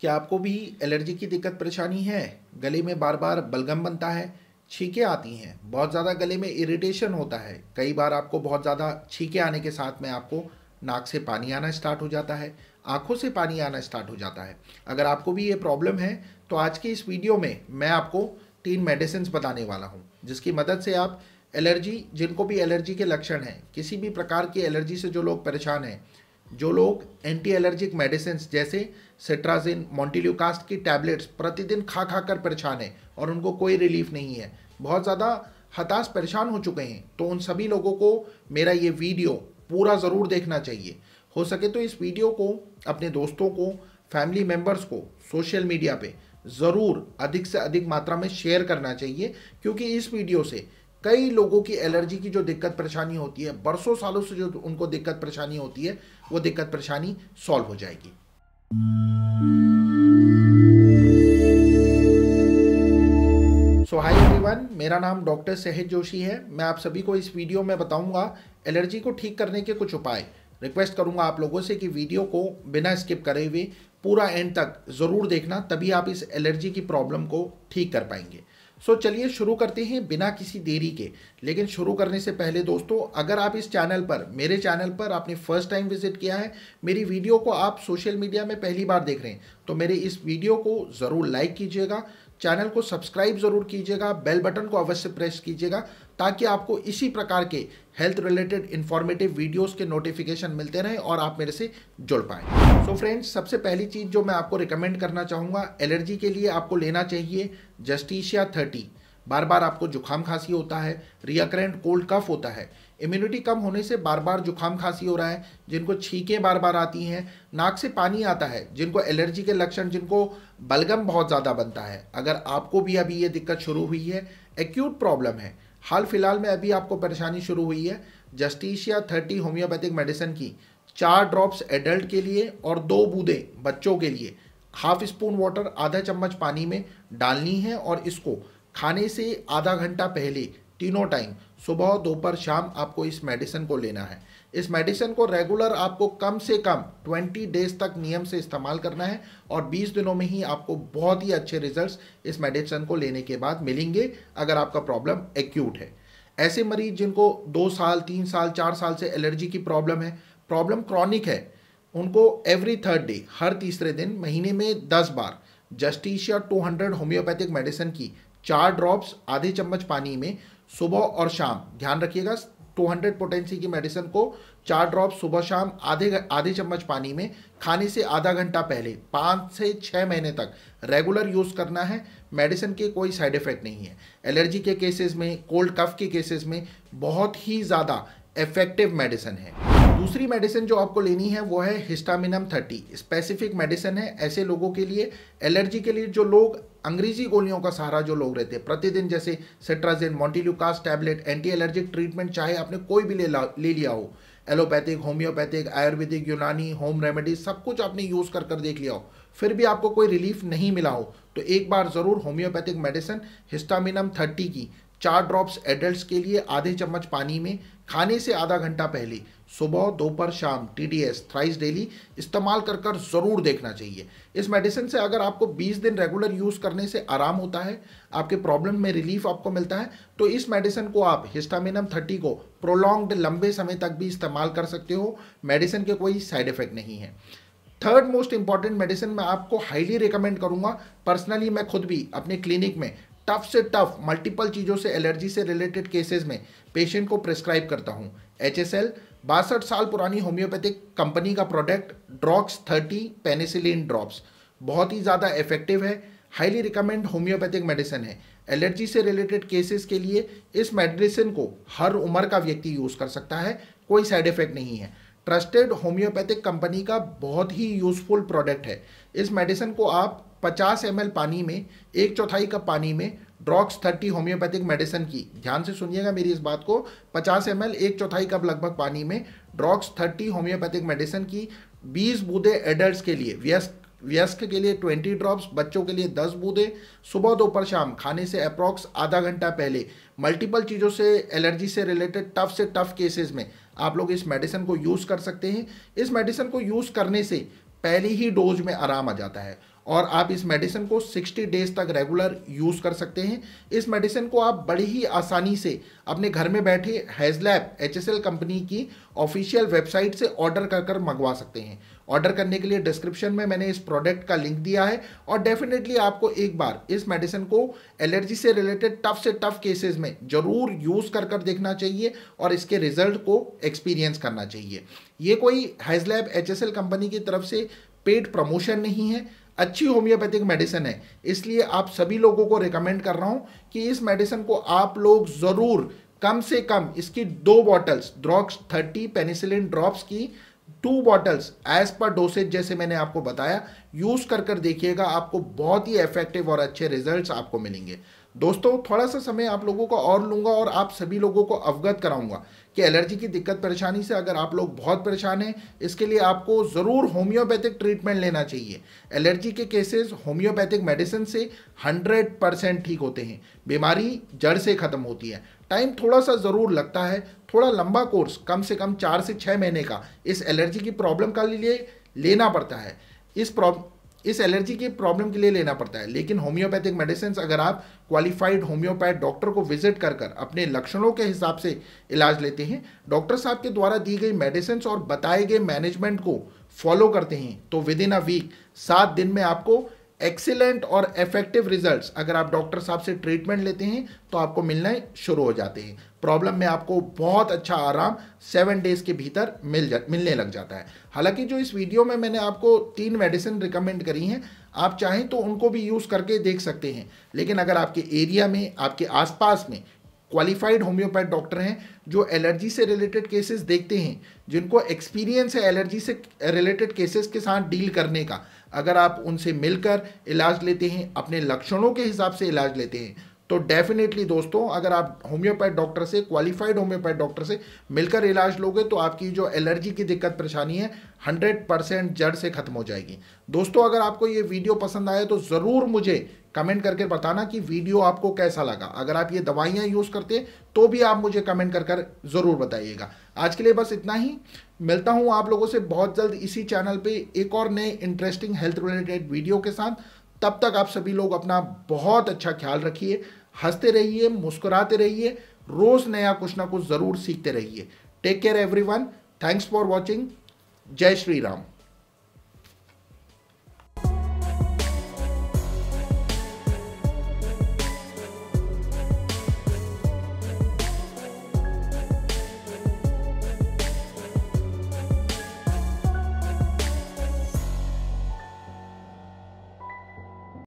क्या आपको भी एलर्जी की दिक्कत परेशानी है गले में बार बार बलगम बनता है छींकें आती हैं बहुत ज़्यादा गले में इरिटेशन होता है कई बार आपको बहुत ज़्यादा छींकें आने के साथ में आपको नाक से पानी आना स्टार्ट हो जाता है आँखों से पानी आना स्टार्ट हो जाता है अगर आपको भी ये प्रॉब्लम है तो आज की इस वीडियो में मैं आपको तीन मेडिसिन बताने वाला हूँ जिसकी मदद से आप एलर्जी जिनको भी एलर्जी के लक्षण हैं किसी भी प्रकार की एलर्जी से जो लोग परेशान हैं जो लोग एंटी एलर्जिक मेडिसिन जैसे सेट्राजिन मोन्टिल्यूकास्ट की टैबलेट्स प्रतिदिन खा खा कर परेशान हैं और उनको कोई रिलीफ नहीं है बहुत ज़्यादा हताश परेशान हो चुके हैं तो उन सभी लोगों को मेरा ये वीडियो पूरा ज़रूर देखना चाहिए हो सके तो इस वीडियो को अपने दोस्तों को फैमिली मेम्बर्स को सोशल मीडिया पर ज़रूर अधिक से अधिक मात्रा में शेयर करना चाहिए क्योंकि इस वीडियो से कई लोगों की एलर्जी की जो दिक्कत परेशानी होती है बरसों सालों से जो उनको दिक्कत परेशानी होती है वो दिक्कत परेशानी सॉल्व हो जाएगी सो हाय एवरीवन मेरा नाम डॉक्टर सहज जोशी है मैं आप सभी को इस वीडियो में बताऊंगा एलर्जी को ठीक करने के कुछ उपाय रिक्वेस्ट करूंगा आप लोगों से कि वीडियो को बिना स्किप करे हुए पूरा एंड तक ज़रूर देखना तभी आप इस एलर्जी की प्रॉब्लम को ठीक कर पाएंगे सो so, चलिए शुरू करते हैं बिना किसी देरी के लेकिन शुरू करने से पहले दोस्तों अगर आप इस चैनल पर मेरे चैनल पर आपने फर्स्ट टाइम विजिट किया है मेरी वीडियो को आप सोशल मीडिया में पहली बार देख रहे हैं तो मेरे इस वीडियो को ज़रूर लाइक कीजिएगा चैनल को सब्सक्राइब ज़रूर कीजिएगा बेल बटन को अवश्य प्रेस कीजिएगा ताकि आपको इसी प्रकार के हेल्थ रिलेटेड इन्फॉर्मेटिव वीडियोस के नोटिफिकेशन मिलते रहें और आप मेरे से जुड़ पाएं सो फ्रेंड्स सबसे पहली चीज़ जो मैं आपको रिकमेंड करना चाहूँगा एलर्जी के लिए आपको लेना चाहिए जस्टिशिया थर्टी बार बार आपको जुकाम खांसी होता है रियाकरेंट कोल्ड कफ होता है इम्यूनिटी कम होने से बार बार जुकाम खांसी हो रहा है जिनको छींकें बार बार आती हैं नाक से पानी आता है जिनको एलर्जी के लक्षण जिनको बलगम बहुत ज़्यादा बनता है अगर आपको भी अभी ये दिक्कत शुरू हुई है एक्यूट प्रॉब्लम है हाल फिलहाल में अभी आपको परेशानी शुरू हुई है जस्टिशिया थर्टी होम्योपैथिक मेडिसिन की चार ड्रॉप्स एडल्ट के लिए और दो बूंदे बच्चों के लिए हाफ स्पून वाटर आधा चम्मच पानी में डालनी है और इसको खाने से आधा घंटा पहले तीनों टाइम सुबह दोपहर शाम आपको इस मेडिसिन को लेना है इस मेडिसिन को रेगुलर आपको कम से कम 20 डेज तक नियम से इस्तेमाल करना है और 20 दिनों में ही आपको बहुत ही अच्छे रिजल्ट्स इस मेडिसिन को लेने के बाद मिलेंगे अगर आपका प्रॉब्लम एक्यूट है ऐसे मरीज जिनको दो साल तीन साल चार साल से एलर्जी की प्रॉब्लम है प्रॉब्लम क्रॉनिक है उनको एवरी थर्ड डे हर तीसरे दिन महीने में दस बार जस्टिशिया टू होम्योपैथिक मेडिसिन की चार ड्रॉप्स आधे चम्मच पानी में सुबह और शाम ध्यान रखिएगा 200 पोटेंसी की मेडिसिन को चार ड्रॉप सुबह शाम आधे आधे चम्मच पानी में खाने से आधा घंटा पहले पाँच से छः महीने तक रेगुलर यूज़ करना है मेडिसिन के कोई साइड इफ़ेक्ट नहीं है एलर्जी के केसेस में कोल्ड कफ के केसेस में बहुत ही ज़्यादा इफ़ेक्टिव मेडिसिन है दूसरी मेडिसिन जो आपको लेनी है वो है हिस्टामिनम थर्टी स्पेसिफिक मेडिसिन है ऐसे लोगों के लिए एलर्जी के लिए जो लोग अंग्रेजी गोलियों का सहारा जो लोग रहते हैं प्रतिदिन जैसे cetirizine montelukast tablet anti allergic treatment चाहे आपने कोई भी ले ले लिया हो एलोपैथिक होम्योपैथिक आयुर्वेदिक यूनानी होम रेमेडीज सब कुछ आपने यूज़ कर कर देख लिया हो फिर भी आपको कोई रिलीफ नहीं मिला हो तो एक बार ज़रूर होम्योपैथिक मेडिसिन हिस्टामिनम थर्टी की चार ड्रॉप्स एडल्ट्स के लिए आधे चम्मच पानी में खाने से आधा घंटा पहले सुबह दोपहर शाम T D S thrice daily इस्तेमाल कर कर ज़रूर देखना चाहिए इस मेडिसिन से अगर आपको 20 दिन रेगुलर यूज़ करने से आराम होता है आपके प्रॉब्लम में रिलीफ आपको मिलता है तो इस मेडिसिन को आप हिस्टामिनम थर्टी को प्रोलॉन्ग्ड लंबे समय तक भी इस्तेमाल कर सकते हो मेडिसिन के कोई साइड इफ़ेक्ट नहीं है थर्ड मोस्ट इंपॉर्टेंट मेडिसिन मैं आपको हाईली रिकमेंड करूंगा पर्सनली मैं खुद भी अपने क्लिनिक में टफ से टफ मल्टीपल चीज़ों से एलर्जी से रिलेटेड केसेस में पेशेंट को प्रिस्क्राइब करता हूँ एच एस एल बासठ साल पुरानी होम्योपैथिक कंपनी का product Drox thirty penicillin drops बहुत ही ज़्यादा इफेक्टिव है हाईली रिकमेंड होम्योपैथिक मेडिसिन है एलर्जी से रिलेटेड केसेस के लिए इस मेडिसिन को हर उम्र का व्यक्ति यूज़ कर सकता है कोई साइड इफेक्ट नहीं है ट्रस्टेड होम्योपैथिक कंपनी का बहुत ही यूज़फुल प्रोडक्ट है इस मेडिसिन को आप 50 एम पानी में एक चौथाई कप पानी में ड्रॉक्स 30 होम्योपैथिक मेडिसिन की ध्यान से सुनिएगा मेरी इस बात को 50 एम एक चौथाई कप लगभग पानी में ड्रॉक्स 30 होम्योपैथिक मेडिसिन की 20 बूंदे एडल्ट के लिए व्यस्क व्यस्क के लिए 20 ड्रॉप्स बच्चों के लिए 10 बूदे सुबह दोपहर शाम खाने से अप्रॉक्स आधा घंटा पहले मल्टीपल चीज़ों से एलर्जी से रिलेटेड टफ से टफ केसेस में आप लोग इस मेडिसिन को यूज़ कर सकते हैं इस मेडिसिन को यूज़ करने से पहली ही डोज में आराम आ जाता है और आप इस मेडिसिन को 60 डेज तक रेगुलर यूज़ कर सकते हैं इस मेडिसिन को आप बड़ी ही आसानी से अपने घर में बैठे हैजलैब एच कंपनी की ऑफिशियल वेबसाइट से ऑर्डर कर कर मंगवा सकते हैं ऑर्डर करने के लिए डिस्क्रिप्शन में मैंने इस प्रोडक्ट का लिंक दिया है और डेफिनेटली आपको एक बार इस मेडिसिन को एलर्जी से रिलेटेड टफ से टफ केसेस में ज़रूर यूज़ कर कर देखना चाहिए और इसके रिजल्ट को एक्सपीरियंस करना चाहिए ये कोई हैजलैब एच कंपनी की तरफ से पेड प्रमोशन नहीं है अच्छी होम्योपैथिक मेडिसिन है इसलिए आप सभी लोगों को रिकमेंड कर रहा हूँ कि इस मेडिसिन को आप लोग ज़रूर कम से कम इसकी दो bottles Drox thirty penicillin drops की two bottles as per dosage जैसे मैंने आपको बताया यूज़ कर कर देखिएगा आपको बहुत ही इफेक्टिव और अच्छे रिजल्ट्स आपको मिलेंगे दोस्तों थोड़ा सा समय आप लोगों को और लूंगा और आप सभी लोगों को अवगत कराऊंगा कि एलर्जी की दिक्कत परेशानी से अगर आप लोग बहुत परेशान हैं इसके लिए आपको ज़रूर होम्योपैथिक ट्रीटमेंट लेना चाहिए एलर्जी के केसेस होम्योपैथिक मेडिसिन से 100 परसेंट ठीक होते हैं बीमारी जड़ से ख़त्म होती है टाइम थोड़ा सा ज़रूर लगता है थोड़ा लंबा कोर्स कम से कम चार से छः महीने का इस एलर्जी की प्रॉब्लम का लिए लेना पड़ता है इस प्रॉब इस एलर्जी की प्रॉब्लम के लिए लेना पड़ता है लेकिन होम्योपैथिक मेडिसिन अगर आप क्वालिफाइड होम्योपैथ डॉक्टर को विजिट कर कर अपने लक्षणों के हिसाब से इलाज लेते हैं डॉक्टर साहब के द्वारा दी गई मेडिसिन और बताए गए मैनेजमेंट को फॉलो करते हैं तो विद इन अ वीक सात दिन में आपको एक्सीलेंट और इफेक्टिव रिजल्ट्स अगर आप डॉक्टर साहब से ट्रीटमेंट लेते हैं तो आपको मिलना शुरू हो जाते हैं प्रॉब्लम में आपको बहुत अच्छा आराम सेवन डेज़ के भीतर मिल जा मिलने लग जाता है हालांकि जो इस वीडियो में मैंने आपको तीन मेडिसिन रिकमेंड करी हैं आप चाहें तो उनको भी यूज़ करके देख सकते हैं लेकिन अगर आपके एरिया में आपके आसपास में क्वालिफाइड होम्योपैथ डॉक्टर हैं जो एलर्जी से रिलेटेड केसेस देखते हैं जिनको एक्सपीरियंस है एलर्जी से रिलेटेड केसेस के साथ डील करने का अगर आप उनसे मिलकर इलाज लेते हैं अपने लक्षणों के हिसाब से इलाज लेते हैं तो डेफिनेटली दोस्तों अगर आप होम्योपैथ डॉक्टर से क्वालिफाइड होम्योपैथ डॉक्टर से मिलकर इलाज लोगे तो आपकी जो एलर्जी की दिक्कत परेशानी है 100 परसेंट जड़ से ख़त्म हो जाएगी दोस्तों अगर आपको ये वीडियो पसंद आए तो ज़रूर मुझे कमेंट करके बताना कि वीडियो आपको कैसा लगा अगर आप ये दवाइयाँ यूज़ करते तो भी आप मुझे कमेंट कर कर ज़रूर बताइएगा आज के लिए बस इतना ही मिलता हूँ आप लोगों से बहुत जल्द इसी चैनल पर एक और नए इंटरेस्टिंग हेल्थ रिलेटेड वीडियो के साथ तब तक आप सभी लोग अपना बहुत अच्छा ख्याल रखिए हंसते रहिए मुस्कुराते रहिए रोज़ नया कुछ ना कुछ ज़रूर सीखते रहिए take care everyone thanks for watching जय श्री राम